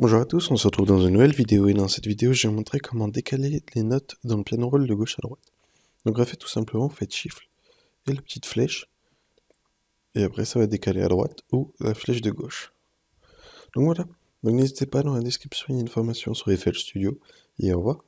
Bonjour à tous, on se retrouve dans une nouvelle vidéo et dans cette vidéo je vais vous montrer comment décaler les notes dans le piano roll de gauche à droite. Donc en fait tout simplement, vous faites chiffre et la petite flèche et après ça va décaler à droite ou la flèche de gauche. Donc voilà, n'hésitez pas dans la description il y a une information sur FL Studio et au revoir.